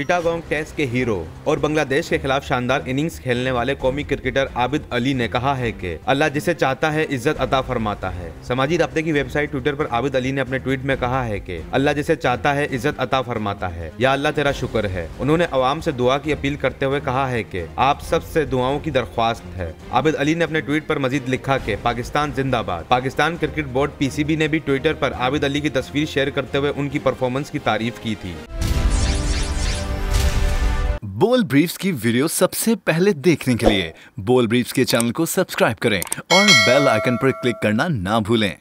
Chittagong test के hero और बांग्लादेश के खिलाफ शानदार इनिंग्स खेलने वाले कौमी क्रिकेटर आबिद अली ने कहा है कि अल्लाह जिसे चाहता है इज्जत अता फरमाता है समाजी रबते की वेबसाइट ट्विटर पर आबिद अली ने अपने ट्वीट में कहा है कि अल्लाह जिसे चाहता है इज्जत अता फरमाता है या अल्लाह तेरा शुक्र है उन्होंने आवाम से दुआ की अपील करते हुए कहा है कि आप सब से दुआओं की दरख्वास्त है आबिद अली ने अपने ट्वीट पर मजीद लिखा कि पाकिस्तान जिंदाबाद पाकिस्तान क्रिकेट बोर्ड पीसीबी ने भी ट्विटर पर आबिद अली की तस्वीर शेयर करते हुए उनकी परफॉर्मेंस की तारीफ की थी बोल ब्रीफ्स की वीडियो सबसे पहले देखने के लिए बोल ब्रीफ्स के चैनल को सब्सक्राइब करें और बेल आइकन पर क्लिक करना ना भूलें